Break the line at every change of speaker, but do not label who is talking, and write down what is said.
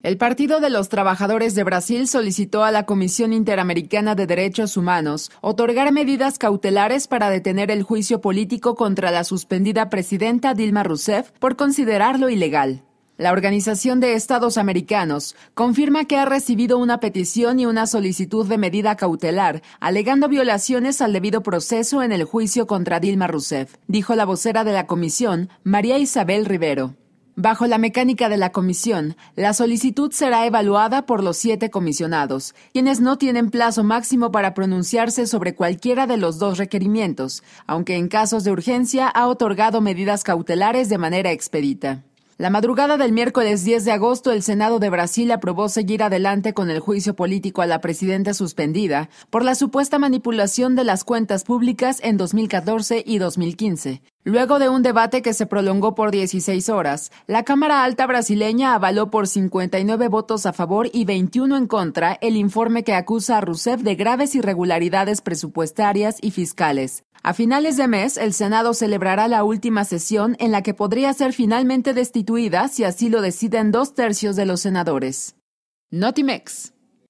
El Partido de los Trabajadores de Brasil solicitó a la Comisión Interamericana de Derechos Humanos otorgar medidas cautelares para detener el juicio político contra la suspendida presidenta Dilma Rousseff por considerarlo ilegal. La Organización de Estados Americanos confirma que ha recibido una petición y una solicitud de medida cautelar, alegando violaciones al debido proceso en el juicio contra Dilma Rousseff, dijo la vocera de la comisión, María Isabel Rivero. Bajo la mecánica de la comisión, la solicitud será evaluada por los siete comisionados, quienes no tienen plazo máximo para pronunciarse sobre cualquiera de los dos requerimientos, aunque en casos de urgencia ha otorgado medidas cautelares de manera expedita. La madrugada del miércoles 10 de agosto, el Senado de Brasil aprobó seguir adelante con el juicio político a la presidenta suspendida por la supuesta manipulación de las cuentas públicas en 2014 y 2015. Luego de un debate que se prolongó por 16 horas, la Cámara Alta brasileña avaló por 59 votos a favor y 21 en contra el informe que acusa a Rousseff de graves irregularidades presupuestarias y fiscales. A finales de mes, el Senado celebrará la última sesión en la que podría ser finalmente destituida si así lo deciden dos tercios de los senadores. Notimex.